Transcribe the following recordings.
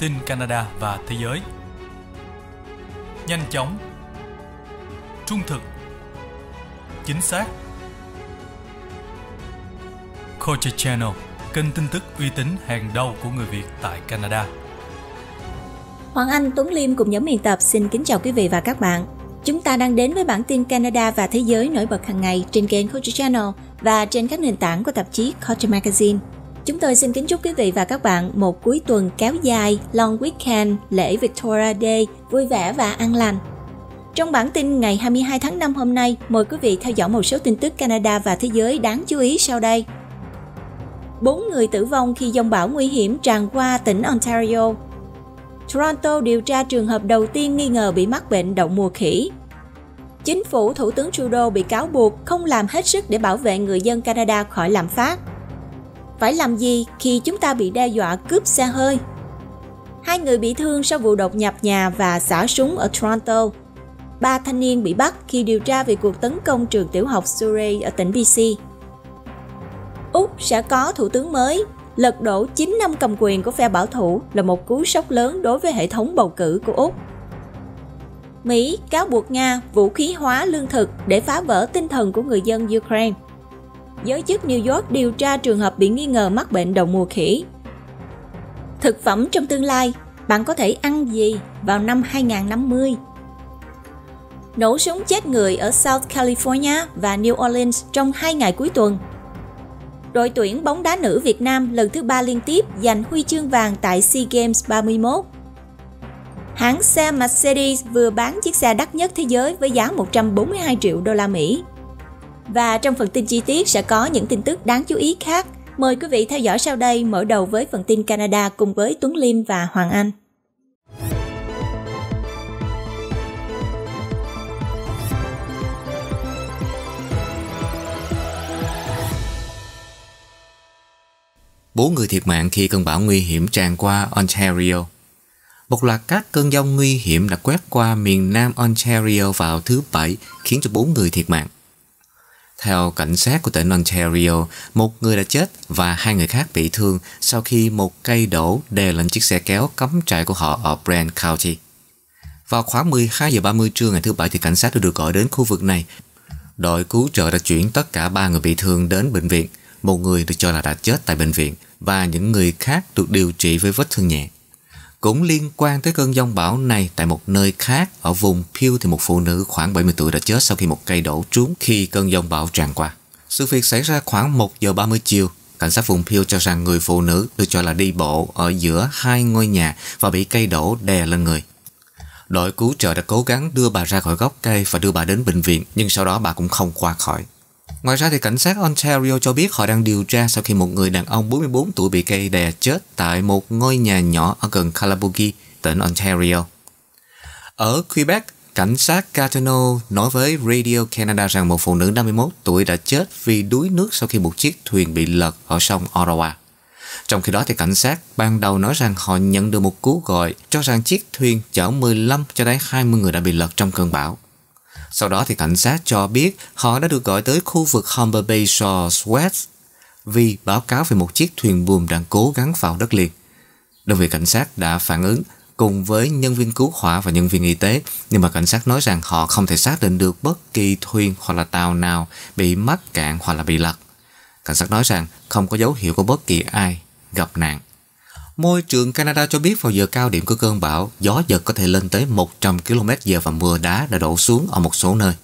tin Canada và thế giới. Nhanh chóng, trung thực, chính xác. Culture Channel, kênh tin tức uy tín hàng đầu của người Việt tại Canada. Hoàng Anh, Tuấn Liêm cùng nhóm biên tập xin kính chào quý vị và các bạn. Chúng ta đang đến với bản tin Canada và thế giới nổi bật hàng ngày trên kênh Culture Channel và trên các nền tảng của tạp chí Culture Magazine. Chúng tôi xin kính chúc quý vị và các bạn một cuối tuần kéo dài, long weekend, lễ Victoria Day vui vẻ và an lành. Trong bản tin ngày 22 tháng 5 hôm nay, mời quý vị theo dõi một số tin tức Canada và thế giới đáng chú ý sau đây. bốn người tử vong khi dông bão nguy hiểm tràn qua tỉnh Ontario. Toronto điều tra trường hợp đầu tiên nghi ngờ bị mắc bệnh đậu mùa khỉ. Chính phủ Thủ tướng Trudeau bị cáo buộc không làm hết sức để bảo vệ người dân Canada khỏi lạm phát phải làm gì khi chúng ta bị đe dọa cướp xe hơi? Hai người bị thương sau vụ đột nhập nhà và xả súng ở Toronto. Ba thanh niên bị bắt khi điều tra về cuộc tấn công trường tiểu học Surrey ở tỉnh BC. Úc sẽ có thủ tướng mới, lật đổ 9 năm cầm quyền của phe bảo thủ là một cú sốc lớn đối với hệ thống bầu cử của Úc. Mỹ cáo buộc Nga vũ khí hóa lương thực để phá vỡ tinh thần của người dân Ukraine giới chức New York điều tra trường hợp bị nghi ngờ mắc bệnh đậu mùa khỉ. Thực phẩm trong tương lai, bạn có thể ăn gì vào năm 2050? Nổ súng chết người ở South California và New Orleans trong hai ngày cuối tuần. Đội tuyển bóng đá nữ Việt Nam lần thứ ba liên tiếp giành huy chương vàng tại SEA Games 31. Hãng xe Mercedes vừa bán chiếc xe đắt nhất thế giới với giá 142 triệu đô la Mỹ và trong phần tin chi tiết sẽ có những tin tức đáng chú ý khác. Mời quý vị theo dõi sau đây mở đầu với phần tin Canada cùng với Tuấn Liêm và Hoàng Anh. Bốn người thiệt mạng khi cơn bão nguy hiểm tràn qua Ontario. Một loạt các cơn giông nguy hiểm đã quét qua miền nam Ontario vào thứ Bảy khiến cho bốn người thiệt mạng. Theo cảnh sát của tỉnh Ontario, một người đã chết và hai người khác bị thương sau khi một cây đổ đè lên chiếc xe kéo cắm trại của họ ở Brant County. Vào khoảng 12 giờ 30 trưa ngày thứ Bảy thì cảnh sát đã được gọi đến khu vực này. Đội cứu trợ đã chuyển tất cả ba người bị thương đến bệnh viện. Một người được cho là đã chết tại bệnh viện và những người khác được điều trị với vết thương nhẹ cũng liên quan tới cơn giông bão này tại một nơi khác ở vùng Pew thì một phụ nữ khoảng 70 tuổi đã chết sau khi một cây đổ trúng khi cơn giông bão tràn qua. Sự việc xảy ra khoảng 1 giờ 30 chiều. Cảnh sát vùng Pew cho rằng người phụ nữ được cho là đi bộ ở giữa hai ngôi nhà và bị cây đổ đè lên người. Đội cứu trợ đã cố gắng đưa bà ra khỏi gốc cây và đưa bà đến bệnh viện nhưng sau đó bà cũng không qua khỏi. Ngoài ra thì cảnh sát Ontario cho biết họ đang điều tra sau khi một người đàn ông 44 tuổi bị cây đè chết tại một ngôi nhà nhỏ ở gần Calabugie, tỉnh Ontario. Ở Quebec, cảnh sát Gatineau nói với Radio Canada rằng một phụ nữ 51 tuổi đã chết vì đuối nước sau khi một chiếc thuyền bị lật ở sông Ottawa. Trong khi đó thì cảnh sát ban đầu nói rằng họ nhận được một cú gọi cho rằng chiếc thuyền chở 15 cho đến 20 người đã bị lật trong cơn bão. Sau đó thì cảnh sát cho biết họ đã được gọi tới khu vực Humber Bay Shores West vì báo cáo về một chiếc thuyền buồm đang cố gắng vào đất liền. Đơn vị cảnh sát đã phản ứng cùng với nhân viên cứu hỏa và nhân viên y tế, nhưng mà cảnh sát nói rằng họ không thể xác định được bất kỳ thuyền hoặc là tàu nào bị mắc cạn hoặc là bị lật. Cảnh sát nói rằng không có dấu hiệu của bất kỳ ai gặp nạn. Môi trường Canada cho biết vào giờ cao điểm của cơn bão, gió giật có thể lên tới 100 km h và mưa đá đã đổ xuống ở một số nơi,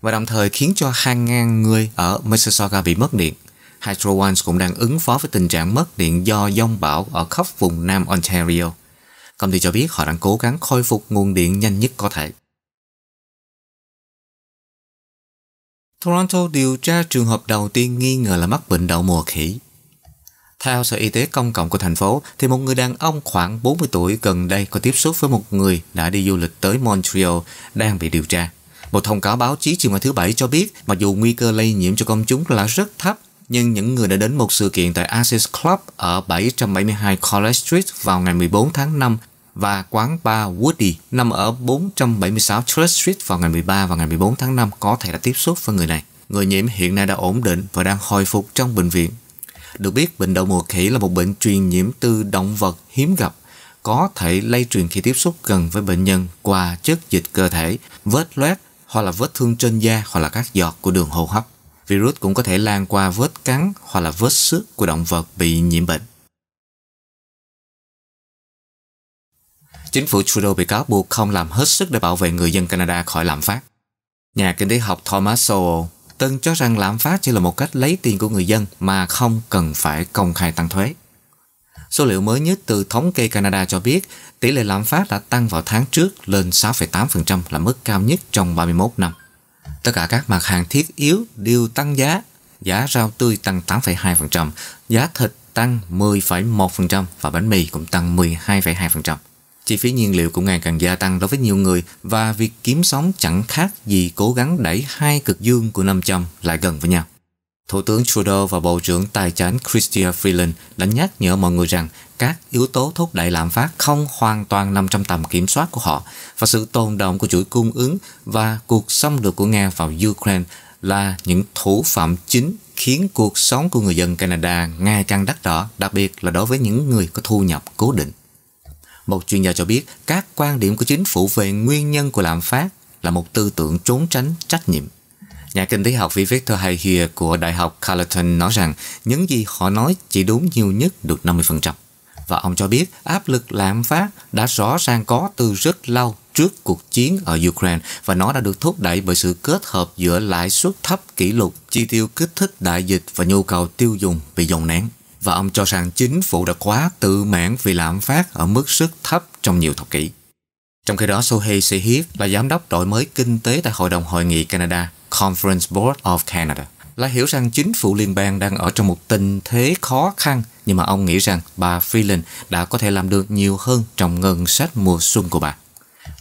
và đồng thời khiến cho hàng ngàn người ở Mississauga bị mất điện. Hydro One cũng đang ứng phó với tình trạng mất điện do dông bão ở khắp vùng Nam Ontario. Công ty cho biết họ đang cố gắng khôi phục nguồn điện nhanh nhất có thể. Toronto điều tra trường hợp đầu tiên nghi ngờ là mắc bệnh đậu mùa khỉ. Theo Sở Y tế Công cộng của thành phố, thì một người đàn ông khoảng 40 tuổi gần đây có tiếp xúc với một người đã đi du lịch tới Montreal đang bị điều tra. Một thông cáo báo chí chiều ngày thứ Bảy cho biết, mặc dù nguy cơ lây nhiễm cho công chúng là rất thấp, nhưng những người đã đến một sự kiện tại Axis Club ở 772 College Street vào ngày 14 tháng 5 và quán bar Woody nằm ở 476 Church Street vào ngày 13 và ngày 14 tháng 5 có thể đã tiếp xúc với người này. Người nhiễm hiện nay đã ổn định và đang hồi phục trong bệnh viện được biết, bệnh đậu mùa khỉ là một bệnh truyền nhiễm từ động vật hiếm gặp, có thể lây truyền khi tiếp xúc gần với bệnh nhân qua chất dịch cơ thể, vết loét hoặc là vết thương trên da hoặc là các giọt của đường hô hấp. Virus cũng có thể lan qua vết cắn hoặc là vết xước của động vật bị nhiễm bệnh. Chính phủ Trudeau bị cáo buộc không làm hết sức để bảo vệ người dân Canada khỏi lạm phát. Nhà kinh tế học Thomas Sowell Tân cho rằng lạm phát chỉ là một cách lấy tiền của người dân mà không cần phải công khai tăng thuế. Số liệu mới nhất từ thống kê Canada cho biết tỷ lệ lạm phát đã tăng vào tháng trước lên 6,8% là mức cao nhất trong 31 năm. Tất cả các mặt hàng thiết yếu đều tăng giá, giá rau tươi tăng 8,2%, giá thịt tăng 10,1% và bánh mì cũng tăng 12,2%. Chi phí nhiên liệu cũng ngày càng gia tăng đối với nhiều người và việc kiếm sống chẳng khác gì cố gắng đẩy hai cực dương của 500 lại gần với nhau. Thủ tướng Trudeau và Bộ trưởng Tài chính Chrystia Freeland đã nhắc nhở mọi người rằng các yếu tố thúc đẩy lạm phát không hoàn toàn nằm trong tầm kiểm soát của họ và sự tồn động của chuỗi cung ứng và cuộc xâm lược của Nga vào Ukraine là những thủ phạm chính khiến cuộc sống của người dân Canada ngày càng đắt đỏ, đặc biệt là đối với những người có thu nhập cố định. Một chuyên gia cho biết các quan điểm của chính phủ về nguyên nhân của lạm phát là một tư tưởng trốn tránh trách nhiệm. Nhà kinh tế học Victor Hayek của Đại học Carleton nói rằng những gì họ nói chỉ đúng nhiều nhất được 50%. Và ông cho biết áp lực lạm phát đã rõ ràng có từ rất lâu trước cuộc chiến ở Ukraine và nó đã được thúc đẩy bởi sự kết hợp giữa lãi suất thấp kỷ lục, chi tiêu kích thích đại dịch và nhu cầu tiêu dùng bị dồn nén và ông cho rằng chính phủ đã quá tự mãn vì lạm phát ở mức rất thấp trong nhiều thập kỷ. Trong khi đó, Sohei Sehif là giám đốc đổi mới kinh tế tại Hội đồng Hội nghị Canada, Conference Board of Canada, là hiểu rằng chính phủ liên bang đang ở trong một tình thế khó khăn nhưng mà ông nghĩ rằng bà Freeland đã có thể làm được nhiều hơn trong ngân sách mùa xuân của bà.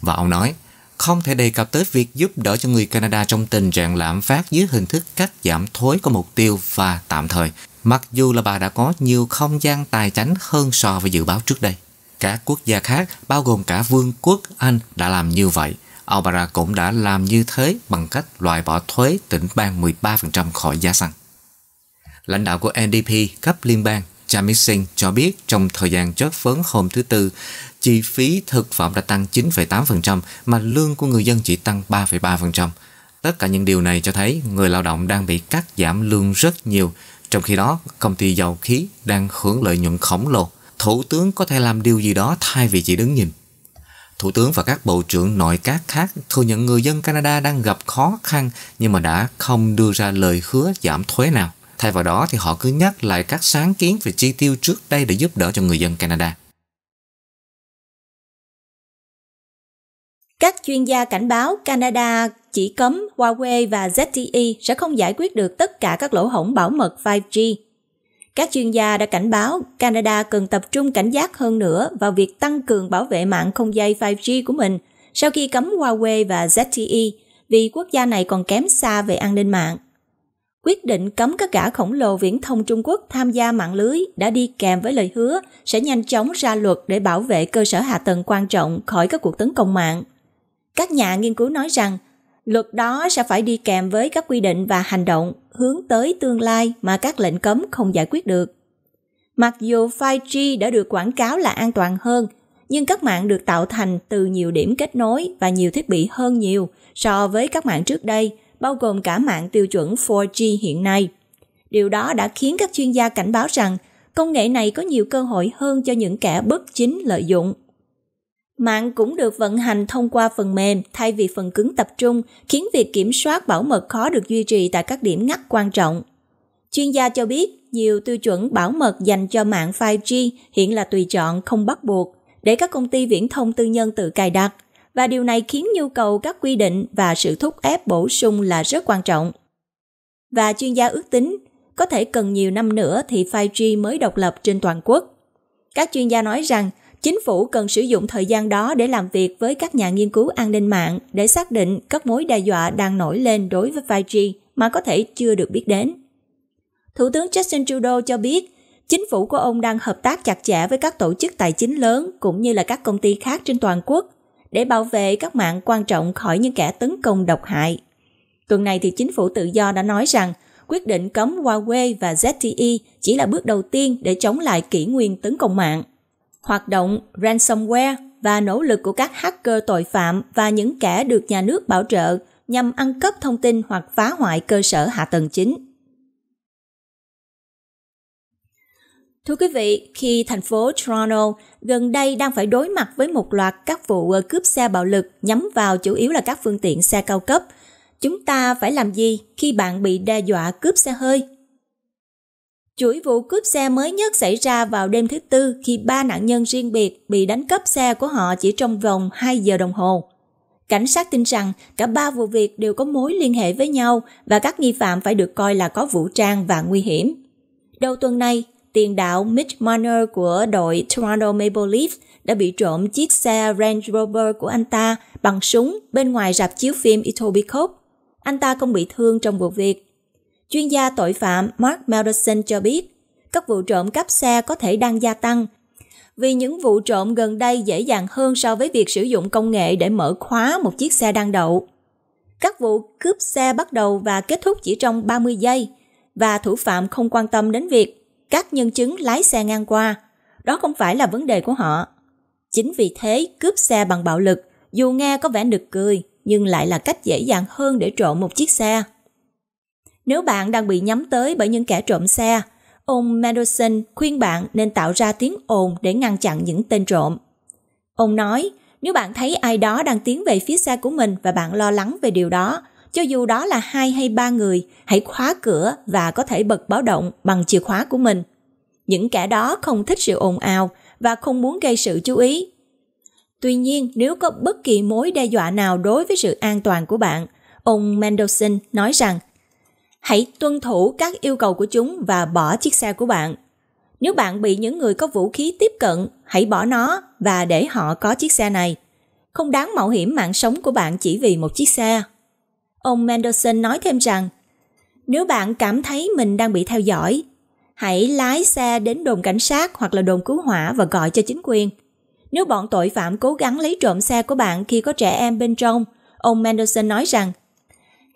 Và ông nói, không thể đề cập tới việc giúp đỡ cho người Canada trong tình trạng lạm phát dưới hình thức cắt giảm thuế có mục tiêu và tạm thời Mặc dù là bà đã có nhiều không gian tài chánh hơn so với dự báo trước đây. Các quốc gia khác, bao gồm cả Vương quốc Anh đã làm như vậy. Alberta cũng đã làm như thế bằng cách loại bỏ thuế tỉnh bang 13% khỏi giá xăng. Lãnh đạo của NDP cấp liên bang Jamie Singh cho biết trong thời gian chất vấn hôm thứ Tư, chi phí thực phẩm đã tăng 9,8% mà lương của người dân chỉ tăng 3,3%. Tất cả những điều này cho thấy người lao động đang bị cắt giảm lương rất nhiều trong khi đó, công ty dầu khí đang hưởng lợi nhuận khổng lồ. Thủ tướng có thể làm điều gì đó thay vì chỉ đứng nhìn. Thủ tướng và các bộ trưởng nội các khác thừa nhận người dân Canada đang gặp khó khăn nhưng mà đã không đưa ra lời hứa giảm thuế nào. Thay vào đó thì họ cứ nhắc lại các sáng kiến về chi tiêu trước đây để giúp đỡ cho người dân Canada. Các chuyên gia cảnh báo Canada chỉ cấm Huawei và ZTE sẽ không giải quyết được tất cả các lỗ hổng bảo mật 5G. Các chuyên gia đã cảnh báo Canada cần tập trung cảnh giác hơn nữa vào việc tăng cường bảo vệ mạng không dây 5G của mình sau khi cấm Huawei và ZTE vì quốc gia này còn kém xa về an ninh mạng. Quyết định cấm các gã khổng lồ viễn thông Trung Quốc tham gia mạng lưới đã đi kèm với lời hứa sẽ nhanh chóng ra luật để bảo vệ cơ sở hạ tầng quan trọng khỏi các cuộc tấn công mạng các nhà nghiên cứu nói rằng luật đó sẽ phải đi kèm với các quy định và hành động hướng tới tương lai mà các lệnh cấm không giải quyết được. Mặc dù 5G đã được quảng cáo là an toàn hơn, nhưng các mạng được tạo thành từ nhiều điểm kết nối và nhiều thiết bị hơn nhiều so với các mạng trước đây, bao gồm cả mạng tiêu chuẩn 4G hiện nay. Điều đó đã khiến các chuyên gia cảnh báo rằng công nghệ này có nhiều cơ hội hơn cho những kẻ bất chính lợi dụng Mạng cũng được vận hành thông qua phần mềm thay vì phần cứng tập trung, khiến việc kiểm soát bảo mật khó được duy trì tại các điểm ngắt quan trọng. Chuyên gia cho biết, nhiều tiêu chuẩn bảo mật dành cho mạng 5G hiện là tùy chọn không bắt buộc để các công ty viễn thông tư nhân tự cài đặt và điều này khiến nhu cầu các quy định và sự thúc ép bổ sung là rất quan trọng. Và chuyên gia ước tính có thể cần nhiều năm nữa thì 5G mới độc lập trên toàn quốc. Các chuyên gia nói rằng Chính phủ cần sử dụng thời gian đó để làm việc với các nhà nghiên cứu an ninh mạng để xác định các mối đe dọa đang nổi lên đối với 5G mà có thể chưa được biết đến. Thủ tướng Justin Trudeau cho biết, chính phủ của ông đang hợp tác chặt chẽ với các tổ chức tài chính lớn cũng như là các công ty khác trên toàn quốc để bảo vệ các mạng quan trọng khỏi những kẻ tấn công độc hại. Tuần này thì chính phủ tự do đã nói rằng quyết định cấm Huawei và ZTE chỉ là bước đầu tiên để chống lại kỷ nguyên tấn công mạng hoạt động ransomware và nỗ lực của các hacker tội phạm và những kẻ được nhà nước bảo trợ nhằm ăn cắp thông tin hoặc phá hoại cơ sở hạ tầng chính. Thưa quý vị, khi thành phố Toronto gần đây đang phải đối mặt với một loạt các vụ cướp xe bạo lực nhắm vào chủ yếu là các phương tiện xe cao cấp, chúng ta phải làm gì khi bạn bị đe dọa cướp xe hơi Chuỗi vụ cướp xe mới nhất xảy ra vào đêm thứ Tư khi ba nạn nhân riêng biệt bị đánh cắp xe của họ chỉ trong vòng 2 giờ đồng hồ. Cảnh sát tin rằng cả ba vụ việc đều có mối liên hệ với nhau và các nghi phạm phải được coi là có vũ trang và nguy hiểm. Đầu tuần này, tiền đạo Mitch Marner của đội Toronto Maple Leaf đã bị trộm chiếc xe Range Rover của anh ta bằng súng bên ngoài rạp chiếu phim Etobicoke. Anh ta không bị thương trong vụ việc Chuyên gia tội phạm Mark Melderson cho biết, các vụ trộm cắp xe có thể đang gia tăng vì những vụ trộm gần đây dễ dàng hơn so với việc sử dụng công nghệ để mở khóa một chiếc xe đang đậu. Các vụ cướp xe bắt đầu và kết thúc chỉ trong 30 giây và thủ phạm không quan tâm đến việc các nhân chứng lái xe ngang qua. Đó không phải là vấn đề của họ. Chính vì thế, cướp xe bằng bạo lực, dù nghe có vẻ nực cười, nhưng lại là cách dễ dàng hơn để trộm một chiếc xe. Nếu bạn đang bị nhắm tới bởi những kẻ trộm xe, ông Mendelssohn khuyên bạn nên tạo ra tiếng ồn để ngăn chặn những tên trộm. Ông nói, nếu bạn thấy ai đó đang tiến về phía xe của mình và bạn lo lắng về điều đó, cho dù đó là hai hay ba người, hãy khóa cửa và có thể bật báo động bằng chìa khóa của mình. Những kẻ đó không thích sự ồn ào và không muốn gây sự chú ý. Tuy nhiên, nếu có bất kỳ mối đe dọa nào đối với sự an toàn của bạn, ông Mendelssohn nói rằng hãy tuân thủ các yêu cầu của chúng và bỏ chiếc xe của bạn. Nếu bạn bị những người có vũ khí tiếp cận, hãy bỏ nó và để họ có chiếc xe này. Không đáng mạo hiểm mạng sống của bạn chỉ vì một chiếc xe. Ông Mendelson nói thêm rằng, nếu bạn cảm thấy mình đang bị theo dõi, hãy lái xe đến đồn cảnh sát hoặc là đồn cứu hỏa và gọi cho chính quyền. Nếu bọn tội phạm cố gắng lấy trộm xe của bạn khi có trẻ em bên trong, ông Mendelson nói rằng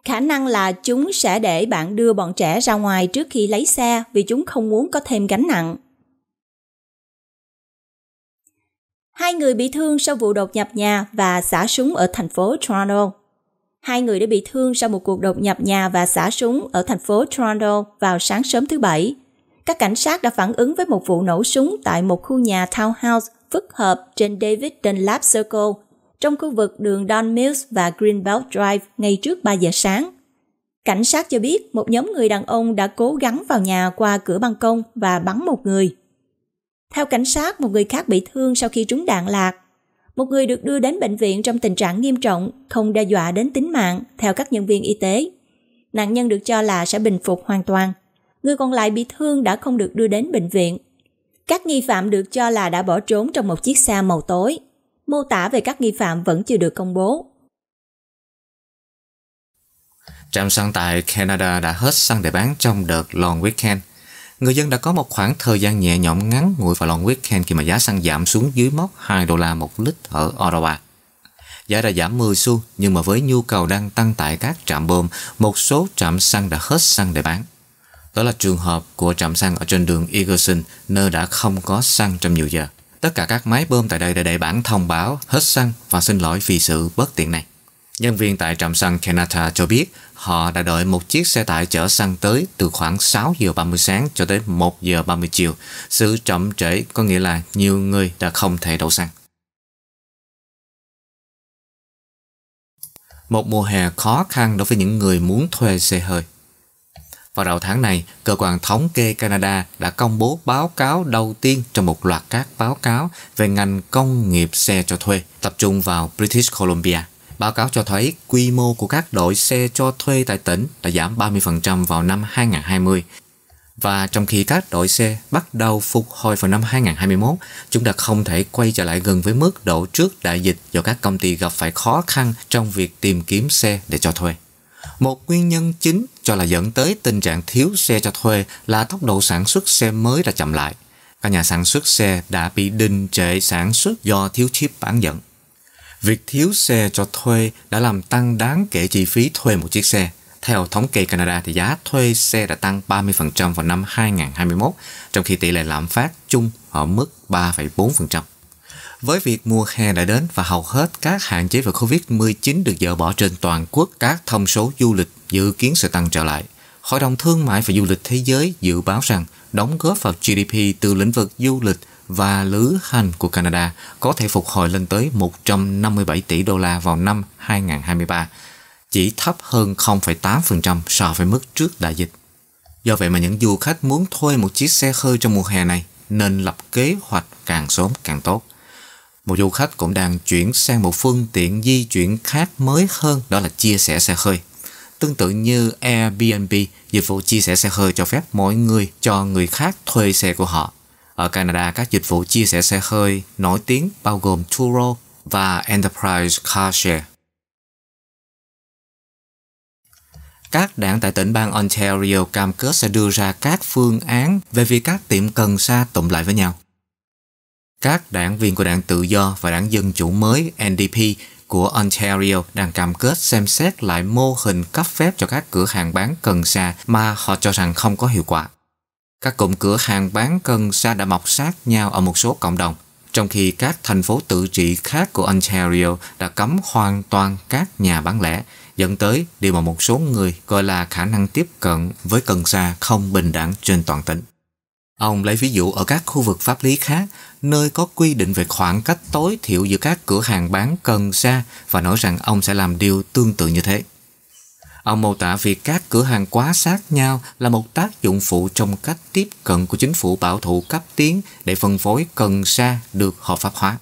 khả năng là chúng sẽ để bạn đưa bọn trẻ ra ngoài trước khi lấy xe vì chúng không muốn có thêm gánh nặng. Hai người bị thương sau vụ đột nhập nhà và xả súng ở thành phố Toronto. Hai người đã bị thương sau một cuộc đột nhập nhà và xả súng ở thành phố Toronto vào sáng sớm thứ Bảy. Các cảnh sát đã phản ứng với một vụ nổ súng tại một khu nhà townhouse phức hợp trên David Dunlap Circle trong khu vực đường Don Mills và Greenbelt Drive ngay trước 3 giờ sáng. Cảnh sát cho biết một nhóm người đàn ông đã cố gắng vào nhà qua cửa ban công và bắn một người. Theo cảnh sát, một người khác bị thương sau khi trúng đạn lạc. Một người được đưa đến bệnh viện trong tình trạng nghiêm trọng, không đe dọa đến tính mạng, theo các nhân viên y tế. Nạn nhân được cho là sẽ bình phục hoàn toàn. Người còn lại bị thương đã không được đưa đến bệnh viện. Các nghi phạm được cho là đã bỏ trốn trong một chiếc xe màu tối mô tả về các nghi phạm vẫn chưa được công bố. Trạm xăng tại Canada đã hết xăng để bán trong đợt lòn weekend. Người dân đã có một khoảng thời gian nhẹ nhõm ngắn ngủi vào lòn weekend khi mà giá xăng giảm xuống dưới mốc 2 đô la một lít ở Ottawa. Giá đã giảm 10 xu nhưng mà với nhu cầu đang tăng tại các trạm bơm, một số trạm xăng đã hết xăng để bán. Đó là trường hợp của trạm xăng ở trên đường Egerson nơi đã không có xăng trong nhiều giờ. Tất cả các máy bơm tại đây đã để bản thông báo hết xăng và xin lỗi vì sự bất tiện này. Nhân viên tại trạm xăng Kenata cho biết họ đã đợi một chiếc xe tải chở xăng tới từ khoảng 6 giờ 30 sáng cho tới 1 giờ 30 chiều. Sự chậm trễ có nghĩa là nhiều người đã không thể đổ xăng. Một mùa hè khó khăn đối với những người muốn thuê xe hơi. Vào đầu tháng này, cơ quan thống kê Canada đã công bố báo cáo đầu tiên trong một loạt các báo cáo về ngành công nghiệp xe cho thuê, tập trung vào British Columbia. Báo cáo cho thấy quy mô của các đội xe cho thuê tại tỉnh đã giảm 30% vào năm 2020. Và trong khi các đội xe bắt đầu phục hồi vào năm 2021, chúng ta không thể quay trở lại gần với mức độ trước đại dịch do các công ty gặp phải khó khăn trong việc tìm kiếm xe để cho thuê. Một nguyên nhân chính cho là dẫn tới tình trạng thiếu xe cho thuê là tốc độ sản xuất xe mới đã chậm lại. Các nhà sản xuất xe đã bị đình trệ sản xuất do thiếu chip bán dẫn. Việc thiếu xe cho thuê đã làm tăng đáng kể chi phí thuê một chiếc xe. Theo thống kê Canada thì giá thuê xe đã tăng 30% vào năm 2021, trong khi tỷ lệ lạm phát chung ở mức 3,4%. Với việc mùa hè đã đến và hầu hết các hạn chế về Covid-19 được dỡ bỏ trên toàn quốc, các thông số du lịch dự kiến sẽ tăng trở lại. Hội đồng Thương mại và Du lịch Thế giới dự báo rằng đóng góp vào GDP từ lĩnh vực du lịch và lữ hành của Canada có thể phục hồi lên tới 157 tỷ đô la vào năm 2023, chỉ thấp hơn 0,8% so với mức trước đại dịch. Do vậy mà những du khách muốn thuê một chiếc xe hơi trong mùa hè này nên lập kế hoạch càng sớm càng tốt một du khách cũng đang chuyển sang một phương tiện di chuyển khác mới hơn đó là chia sẻ xe hơi. Tương tự như Airbnb, dịch vụ chia sẻ xe hơi cho phép mỗi người cho người khác thuê xe của họ. Ở Canada, các dịch vụ chia sẻ xe hơi nổi tiếng bao gồm Turo và Enterprise Car Share. Các đảng tại tỉnh bang Ontario cam kết sẽ đưa ra các phương án về việc các tiệm cần sa tụng lại với nhau. Các đảng viên của đảng Tự do và đảng Dân chủ mới NDP của Ontario đang cam kết xem xét lại mô hình cấp phép cho các cửa hàng bán cần sa mà họ cho rằng không có hiệu quả. Các cụm cửa hàng bán cần sa đã mọc sát nhau ở một số cộng đồng, trong khi các thành phố tự trị khác của Ontario đã cấm hoàn toàn các nhà bán lẻ, dẫn tới điều mà một số người gọi là khả năng tiếp cận với cần sa không bình đẳng trên toàn tỉnh. Ông lấy ví dụ ở các khu vực pháp lý khác, nơi có quy định về khoảng cách tối thiểu giữa các cửa hàng bán cần sa và nói rằng ông sẽ làm điều tương tự như thế. Ông mô tả việc các cửa hàng quá sát nhau là một tác dụng phụ trong cách tiếp cận của chính phủ bảo thủ cấp tiến để phân phối cần sa được hợp pháp hóa.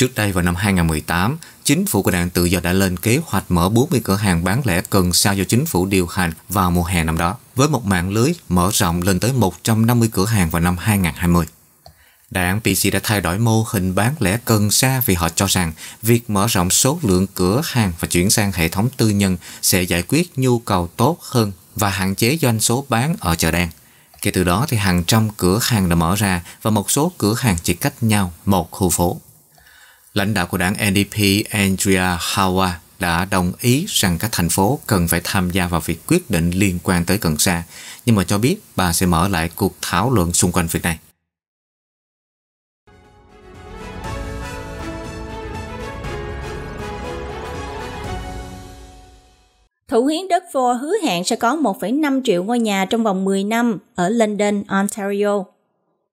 Trước đây vào năm 2018, chính phủ của đảng Tự do đã lên kế hoạch mở 40 cửa hàng bán lẻ cần sao do chính phủ điều hành vào mùa hè năm đó, với một mạng lưới mở rộng lên tới 150 cửa hàng vào năm 2020. Đảng PC đã thay đổi mô hình bán lẻ cần sa vì họ cho rằng việc mở rộng số lượng cửa hàng và chuyển sang hệ thống tư nhân sẽ giải quyết nhu cầu tốt hơn và hạn chế doanh số bán ở chợ đen. Kể từ đó thì hàng trăm cửa hàng đã mở ra và một số cửa hàng chỉ cách nhau một khu phố lãnh đạo của đảng NDP Andrea Hawa đã đồng ý rằng các thành phố cần phải tham gia vào việc quyết định liên quan tới cần sa, nhưng mà cho biết bà sẽ mở lại cuộc thảo luận xung quanh việc này. Thủ hiến đất Ford hứa hẹn sẽ có 1,5 triệu ngôi nhà trong vòng 10 năm ở London, Ontario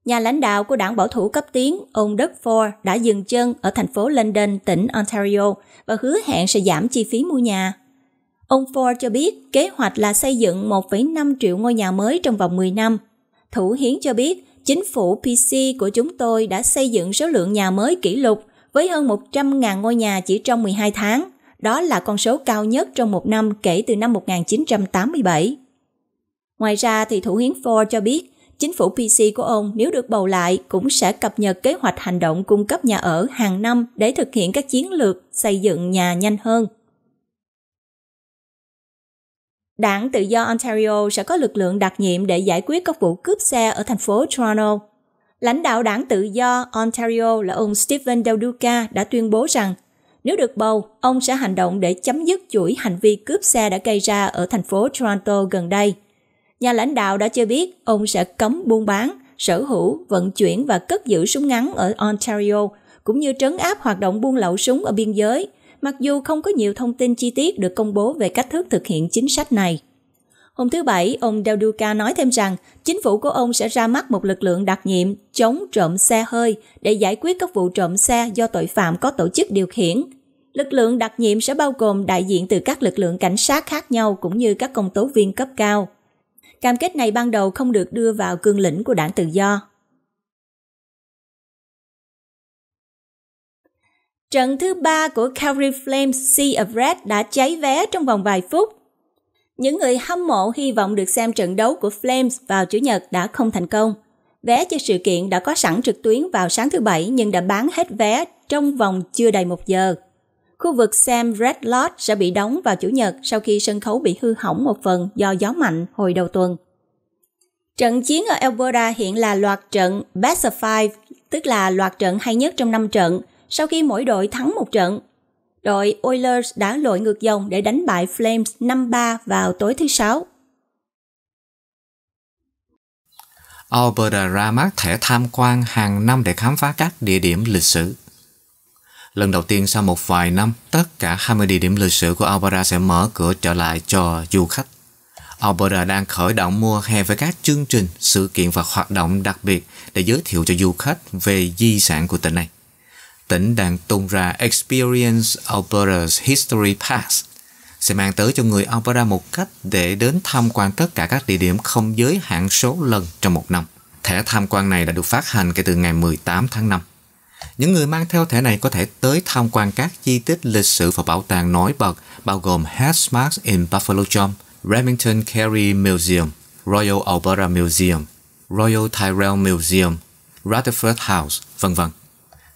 nhà lãnh đạo của đảng bảo thủ cấp tiến ông Doug Ford đã dừng chân ở thành phố London, tỉnh Ontario và hứa hẹn sẽ giảm chi phí mua nhà. Ông Ford cho biết kế hoạch là xây dựng 1,5 triệu ngôi nhà mới trong vòng 10 năm. Thủ hiến cho biết chính phủ PC của chúng tôi đã xây dựng số lượng nhà mới kỷ lục với hơn 100.000 ngôi nhà chỉ trong 12 tháng. Đó là con số cao nhất trong một năm kể từ năm 1987. Ngoài ra thì thủ hiến Ford cho biết chính phủ PC của ông nếu được bầu lại cũng sẽ cập nhật kế hoạch hành động cung cấp nhà ở hàng năm để thực hiện các chiến lược xây dựng nhà nhanh hơn. Đảng Tự do Ontario sẽ có lực lượng đặc nhiệm để giải quyết các vụ cướp xe ở thành phố Toronto. Lãnh đạo đảng Tự do Ontario là ông Stephen Del Duca đã tuyên bố rằng nếu được bầu, ông sẽ hành động để chấm dứt chuỗi hành vi cướp xe đã gây ra ở thành phố Toronto gần đây – nhà lãnh đạo đã cho biết ông sẽ cấm buôn bán, sở hữu, vận chuyển và cất giữ súng ngắn ở Ontario, cũng như trấn áp hoạt động buôn lậu súng ở biên giới, mặc dù không có nhiều thông tin chi tiết được công bố về cách thức thực hiện chính sách này. Hôm thứ Bảy, ông Del Duca nói thêm rằng chính phủ của ông sẽ ra mắt một lực lượng đặc nhiệm chống trộm xe hơi để giải quyết các vụ trộm xe do tội phạm có tổ chức điều khiển. Lực lượng đặc nhiệm sẽ bao gồm đại diện từ các lực lượng cảnh sát khác nhau cũng như các công tố viên cấp cao cam kết này ban đầu không được đưa vào cương lĩnh của đảng tự do. Trận thứ ba của Calgary Flames Sea of Red đã cháy vé trong vòng vài phút. Những người hâm mộ hy vọng được xem trận đấu của Flames vào Chủ nhật đã không thành công. Vé cho sự kiện đã có sẵn trực tuyến vào sáng thứ Bảy nhưng đã bán hết vé trong vòng chưa đầy một giờ. Khu vực Sam Red Lodge sẽ bị đóng vào Chủ nhật sau khi sân khấu bị hư hỏng một phần do gió mạnh hồi đầu tuần. Trận chiến ở Alberta hiện là loạt trận Best of Five, tức là loạt trận hay nhất trong năm trận, sau khi mỗi đội thắng một trận. Đội Oilers đã lội ngược dòng để đánh bại Flames 5-3 vào tối thứ Sáu. Alberta ra mắt thẻ tham quan hàng năm để khám phá các địa điểm lịch sử. Lần đầu tiên sau một vài năm, tất cả 20 địa điểm lịch sử của Alberta sẽ mở cửa trở lại cho du khách. Alberta đang khởi động mùa hè với các chương trình, sự kiện và hoạt động đặc biệt để giới thiệu cho du khách về di sản của tỉnh này. Tỉnh đang tung ra Experience Alberta's History Pass sẽ mang tới cho người Alberta một cách để đến tham quan tất cả các địa điểm không giới hạn số lần trong một năm. Thẻ tham quan này đã được phát hành kể từ ngày 18 tháng 5. Những người mang theo thẻ này có thể tới tham quan các di tích lịch sử và bảo tàng nổi bật bao gồm Hatchmark in Buffalo Jump, Remington Carey Museum, Royal Alberta Museum, Royal Tyrrell Museum, Rutherford House, vân vân.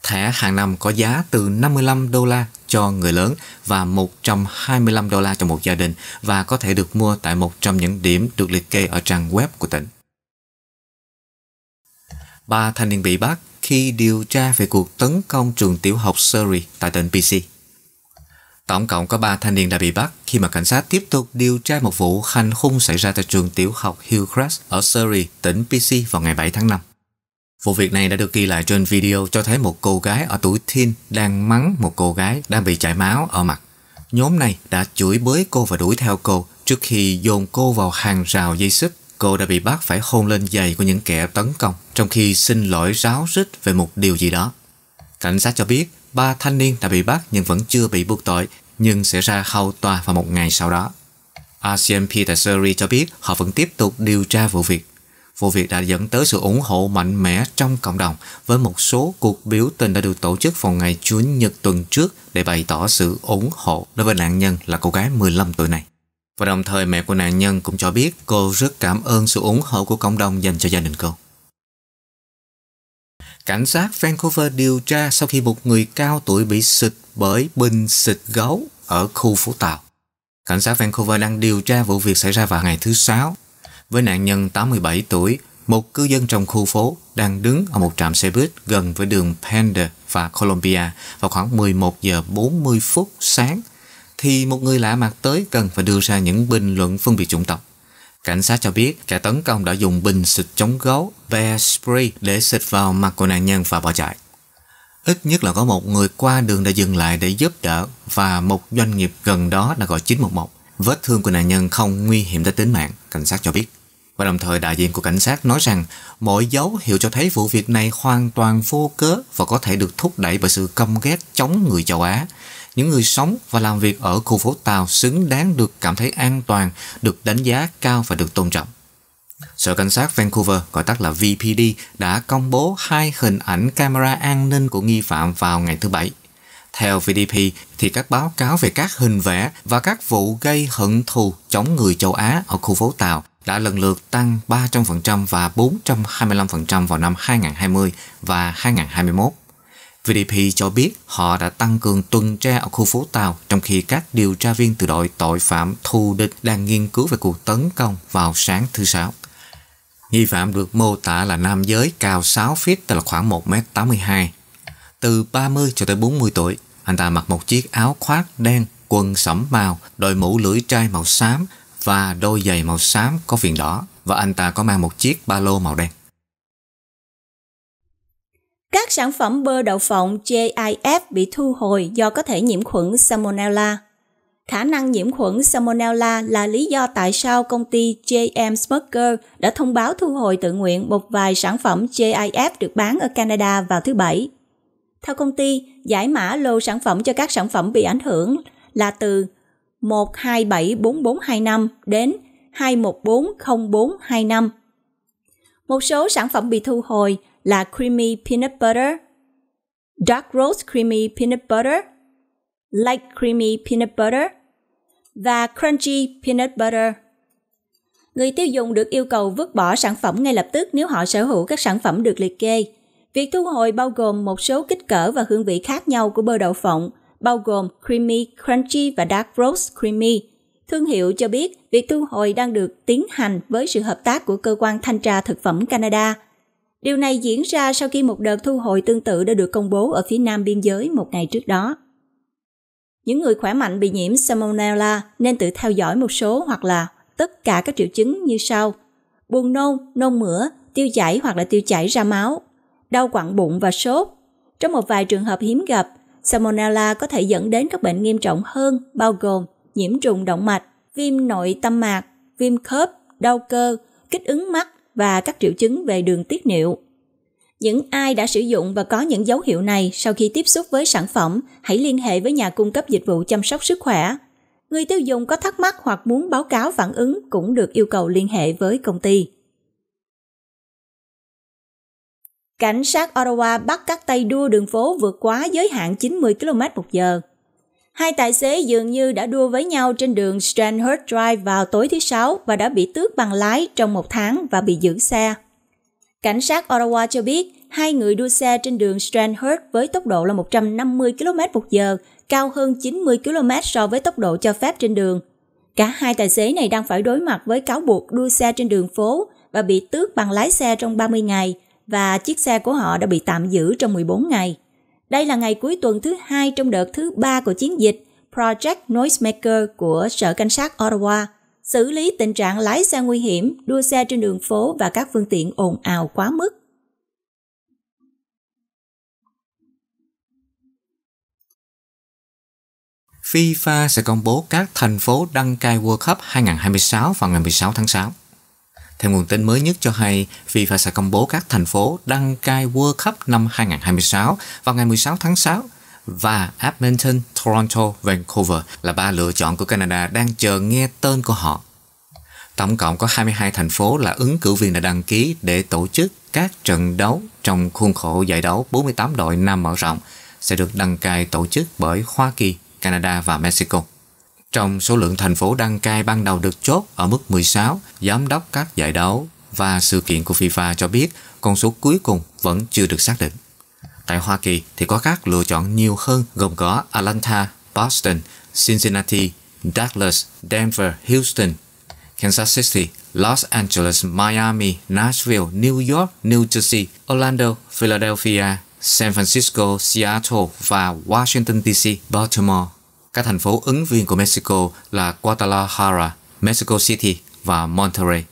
Thẻ hàng năm có giá từ 55 đô la cho người lớn và 125 đô la cho một gia đình và có thể được mua tại một trong những điểm được liệt kê ở trang web của tỉnh ba thanh niên bị bắt khi điều tra về cuộc tấn công trường tiểu học Surrey tại tỉnh BC. Tổng cộng có 3 thanh niên đã bị bắt khi mà cảnh sát tiếp tục điều tra một vụ hành hung xảy ra tại trường tiểu học Hillcrest ở Surrey, tỉnh BC vào ngày 7 tháng 5. Vụ việc này đã được ghi lại trên video cho thấy một cô gái ở tuổi teen đang mắng một cô gái đang bị chảy máu ở mặt. Nhóm này đã chửi bới cô và đuổi theo cô trước khi dồn cô vào hàng rào dây xích cô đã bị bắt phải hôn lên giày của những kẻ tấn công trong khi xin lỗi ráo rít về một điều gì đó. Cảnh sát cho biết ba thanh niên đã bị bắt nhưng vẫn chưa bị buộc tội nhưng sẽ ra hầu tòa vào một ngày sau đó. RCMP tại Surrey cho biết họ vẫn tiếp tục điều tra vụ việc. Vụ việc đã dẫn tới sự ủng hộ mạnh mẽ trong cộng đồng với một số cuộc biểu tình đã được tổ chức vào ngày Chủ nhật tuần trước để bày tỏ sự ủng hộ đối với nạn nhân là cô gái 15 tuổi này. Và đồng thời mẹ của nạn nhân cũng cho biết cô rất cảm ơn sự ủng hộ của cộng đồng dành cho gia đình cô. Cảnh sát Vancouver điều tra sau khi một người cao tuổi bị xịt bởi bình xịt gấu ở khu phố Tàu. Cảnh sát Vancouver đang điều tra vụ việc xảy ra vào ngày thứ Sáu với nạn nhân 87 tuổi, một cư dân trong khu phố đang đứng ở một trạm xe buýt gần với đường Pender và Columbia vào khoảng 11 giờ 40 phút sáng thì một người lạ mặt tới cần phải đưa ra những bình luận phân biệt chủng tộc. Cảnh sát cho biết kẻ tấn công đã dùng bình xịt chống gấu bear spray để xịt vào mặt của nạn nhân và bỏ chạy. Ít nhất là có một người qua đường đã dừng lại để giúp đỡ và một doanh nghiệp gần đó đã gọi 911. Vết thương của nạn nhân không nguy hiểm tới tính mạng, cảnh sát cho biết. Và đồng thời đại diện của cảnh sát nói rằng mọi dấu hiệu cho thấy vụ việc này hoàn toàn vô cớ và có thể được thúc đẩy bởi sự căm ghét chống người châu Á những người sống và làm việc ở khu phố Tàu xứng đáng được cảm thấy an toàn, được đánh giá cao và được tôn trọng. Sở Cảnh sát Vancouver, gọi tắt là VPD, đã công bố hai hình ảnh camera an ninh của nghi phạm vào ngày thứ Bảy. Theo VDP, thì các báo cáo về các hình vẽ và các vụ gây hận thù chống người châu Á ở khu phố Tàu đã lần lượt tăng 300% và 425% vào năm 2020 và 2021. VDP cho biết họ đã tăng cường tuần tra ở khu phố Tàu trong khi các điều tra viên từ đội tội phạm thù địch đang nghiên cứu về cuộc tấn công vào sáng thứ Sáu. Nghi phạm được mô tả là nam giới cao 6 feet tức là khoảng 1m82, từ 30 cho tới 40 tuổi. Anh ta mặc một chiếc áo khoác đen, quần sẫm màu, đội mũ lưỡi trai màu xám và đôi giày màu xám có viền đỏ và anh ta có mang một chiếc ba lô màu đen. Các sản phẩm bơ đậu phộng JIF bị thu hồi do có thể nhiễm khuẩn Salmonella. Khả năng nhiễm khuẩn Salmonella là lý do tại sao công ty JM Smucker đã thông báo thu hồi tự nguyện một vài sản phẩm JIF được bán ở Canada vào thứ Bảy. Theo công ty, giải mã lô sản phẩm cho các sản phẩm bị ảnh hưởng là từ 1274425 đến 2140425. Một số sản phẩm bị thu hồi là Creamy Peanut Butter, Dark Roast Creamy Peanut Butter, Light Creamy Peanut Butter và Crunchy Peanut Butter. Người tiêu dùng được yêu cầu vứt bỏ sản phẩm ngay lập tức nếu họ sở hữu các sản phẩm được liệt kê. Việc thu hồi bao gồm một số kích cỡ và hương vị khác nhau của bơ đậu phộng, bao gồm Creamy, Crunchy và Dark Roast Creamy. Thương hiệu cho biết việc thu hồi đang được tiến hành với sự hợp tác của cơ quan thanh tra thực phẩm Canada – Điều này diễn ra sau khi một đợt thu hồi tương tự đã được công bố ở phía nam biên giới một ngày trước đó. Những người khỏe mạnh bị nhiễm Salmonella nên tự theo dõi một số hoặc là tất cả các triệu chứng như sau. Buồn nôn, nôn mửa, tiêu chảy hoặc là tiêu chảy ra máu, đau quặn bụng và sốt. Trong một vài trường hợp hiếm gặp, Salmonella có thể dẫn đến các bệnh nghiêm trọng hơn bao gồm nhiễm trùng động mạch, viêm nội tâm mạc, viêm khớp, đau cơ, kích ứng mắt, và các triệu chứng về đường tiết niệu. Những ai đã sử dụng và có những dấu hiệu này sau khi tiếp xúc với sản phẩm, hãy liên hệ với nhà cung cấp dịch vụ chăm sóc sức khỏe. Người tiêu dùng có thắc mắc hoặc muốn báo cáo phản ứng cũng được yêu cầu liên hệ với công ty. Cảnh sát Ottawa bắt các tay đua đường phố vượt quá giới hạn 90 km/h. Hai tài xế dường như đã đua với nhau trên đường Strandhurst Drive vào tối thứ Sáu và đã bị tước bằng lái trong một tháng và bị giữ xe. Cảnh sát Ottawa cho biết hai người đua xe trên đường Strandhurst với tốc độ là 150 km một giờ, cao hơn 90 km so với tốc độ cho phép trên đường. Cả hai tài xế này đang phải đối mặt với cáo buộc đua xe trên đường phố và bị tước bằng lái xe trong 30 ngày và chiếc xe của họ đã bị tạm giữ trong 14 ngày. Đây là ngày cuối tuần thứ hai trong đợt thứ ba của chiến dịch Project Noisemaker của Sở Cảnh sát Ottawa, xử lý tình trạng lái xe nguy hiểm, đua xe trên đường phố và các phương tiện ồn ào quá mức. FIFA sẽ công bố các thành phố đăng cai World Cup 2026 vào ngày 16 tháng 6. Theo nguồn tin mới nhất cho hay, FIFA sẽ công bố các thành phố đăng cai World Cup năm 2026 vào ngày 16 tháng 6 và Edmonton, Toronto, Vancouver là ba lựa chọn của Canada đang chờ nghe tên của họ. Tổng cộng có 22 thành phố là ứng cử viên đã đăng ký để tổ chức các trận đấu trong khuôn khổ giải đấu 48 đội Nam mở rộng sẽ được đăng cai tổ chức bởi Hoa Kỳ, Canada và Mexico. Trong số lượng thành phố đăng cai ban đầu được chốt ở mức 16, giám đốc các giải đấu và sự kiện của FIFA cho biết con số cuối cùng vẫn chưa được xác định. Tại Hoa Kỳ thì có các lựa chọn nhiều hơn gồm có Atlanta, Boston, Cincinnati, Dallas, Denver, Houston, Kansas City, Los Angeles, Miami, Nashville, New York, New Jersey, Orlando, Philadelphia, San Francisco, Seattle và Washington DC, Baltimore các thành phố ứng viên của Mexico là Guadalajara, Mexico City và Monterrey.